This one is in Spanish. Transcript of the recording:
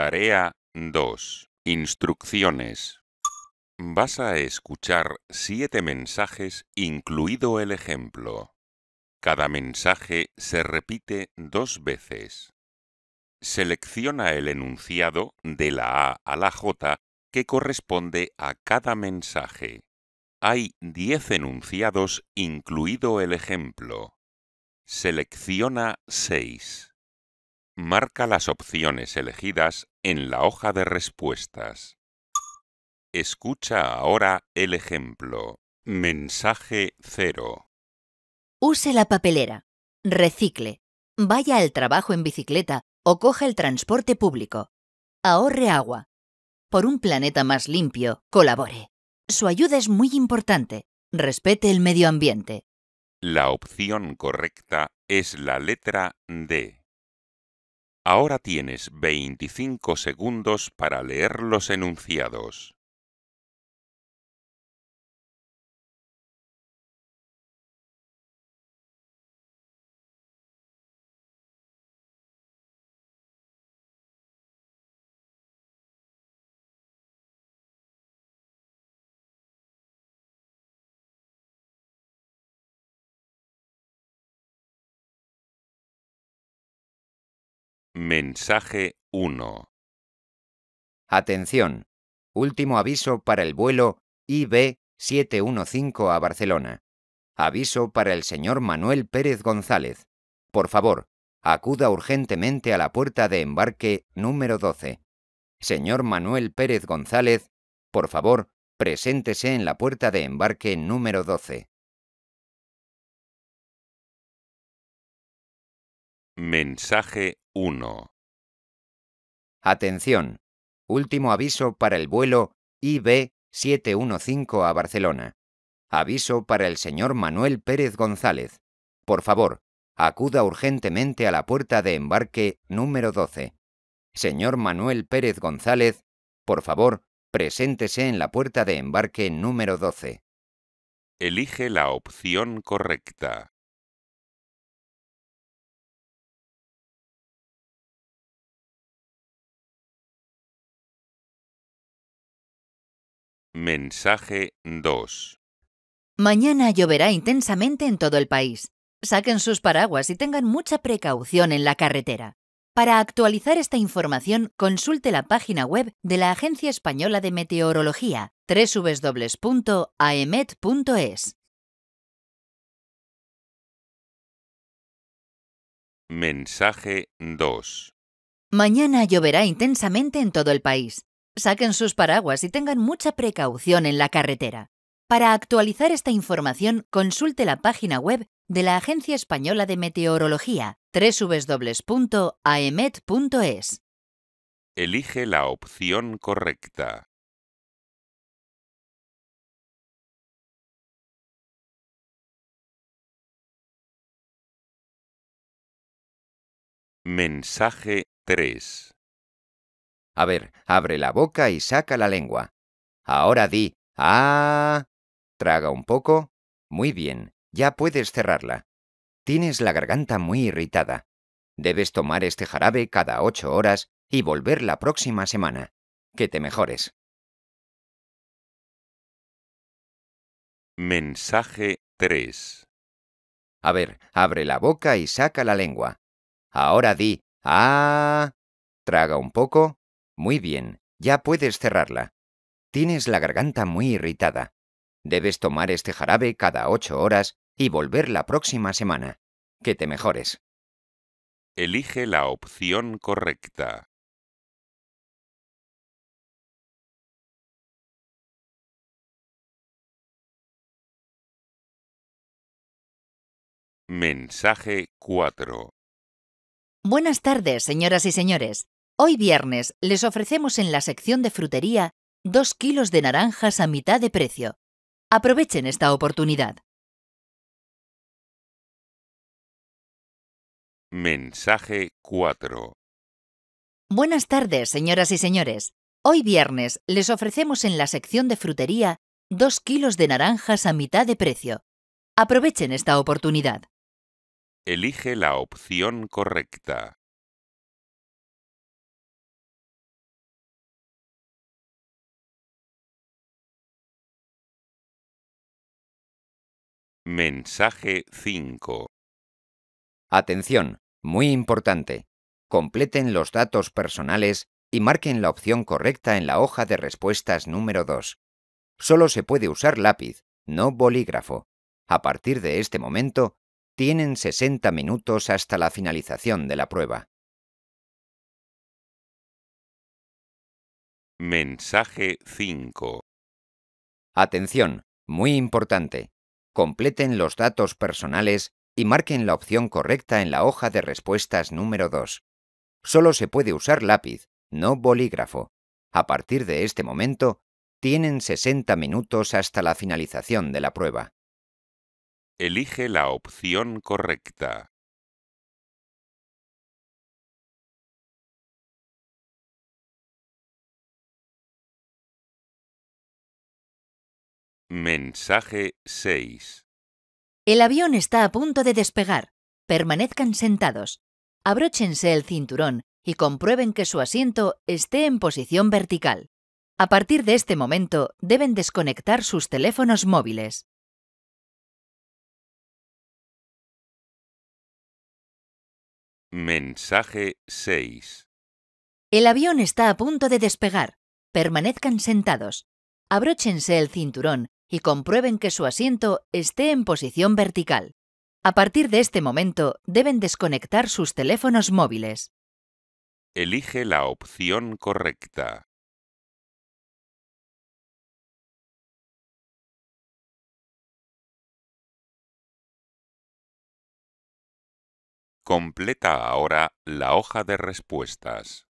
Tarea 2. Instrucciones. Vas a escuchar siete mensajes, incluido el ejemplo. Cada mensaje se repite dos veces. Selecciona el enunciado de la A a la J que corresponde a cada mensaje. Hay 10 enunciados, incluido el ejemplo. Selecciona 6. Marca las opciones elegidas en la hoja de respuestas. Escucha ahora el ejemplo. Mensaje cero. Use la papelera. Recicle. Vaya al trabajo en bicicleta o coja el transporte público. Ahorre agua. Por un planeta más limpio, colabore. Su ayuda es muy importante. Respete el medio ambiente. La opción correcta es la letra D. Ahora tienes 25 segundos para leer los enunciados. Mensaje 1. Atención. Último aviso para el vuelo IB 715 a Barcelona. Aviso para el señor Manuel Pérez González. Por favor, acuda urgentemente a la puerta de embarque número 12. Señor Manuel Pérez González, por favor, preséntese en la puerta de embarque número 12. Mensaje 1. Atención. Último aviso para el vuelo IB 715 a Barcelona. Aviso para el señor Manuel Pérez González. Por favor, acuda urgentemente a la puerta de embarque número 12. Señor Manuel Pérez González, por favor, preséntese en la puerta de embarque número 12. Elige la opción correcta. Mensaje 2. Mañana lloverá intensamente en todo el país. Saquen sus paraguas y tengan mucha precaución en la carretera. Para actualizar esta información, consulte la página web de la Agencia Española de Meteorología, www.aemet.es. Mensaje 2. Mañana lloverá intensamente en todo el país saquen sus paraguas y tengan mucha precaución en la carretera. Para actualizar esta información, consulte la página web de la Agencia Española de Meteorología, www.aemet.es. Elige la opción correcta. Mensaje 3 a ver, abre la boca y saca la lengua. Ahora di, ah. Traga un poco. Muy bien, ya puedes cerrarla. Tienes la garganta muy irritada. Debes tomar este jarabe cada ocho horas y volver la próxima semana. Que te mejores. Mensaje 3. A ver, abre la boca y saca la lengua. Ahora di, ah. Traga un poco. Muy bien, ya puedes cerrarla. Tienes la garganta muy irritada. Debes tomar este jarabe cada ocho horas y volver la próxima semana. Que te mejores. Elige la opción correcta. Mensaje 4. Buenas tardes, señoras y señores. Hoy viernes les ofrecemos en la sección de frutería 2 kilos de naranjas a mitad de precio. Aprovechen esta oportunidad. Mensaje 4. Buenas tardes, señoras y señores. Hoy viernes les ofrecemos en la sección de frutería 2 kilos de naranjas a mitad de precio. Aprovechen esta oportunidad. Elige la opción correcta. Mensaje 5. Atención, muy importante. Completen los datos personales y marquen la opción correcta en la hoja de respuestas número 2. Solo se puede usar lápiz, no bolígrafo. A partir de este momento, tienen 60 minutos hasta la finalización de la prueba. Mensaje 5. Atención, muy importante completen los datos personales y marquen la opción correcta en la hoja de respuestas número 2. Solo se puede usar lápiz, no bolígrafo. A partir de este momento, tienen 60 minutos hasta la finalización de la prueba. Elige la opción correcta. Mensaje 6. El avión está a punto de despegar. Permanezcan sentados. Abróchense el cinturón y comprueben que su asiento esté en posición vertical. A partir de este momento deben desconectar sus teléfonos móviles. Mensaje 6. El avión está a punto de despegar. Permanezcan sentados. Abróchense el cinturón y comprueben que su asiento esté en posición vertical. A partir de este momento deben desconectar sus teléfonos móviles. Elige la opción correcta. Completa ahora la hoja de respuestas.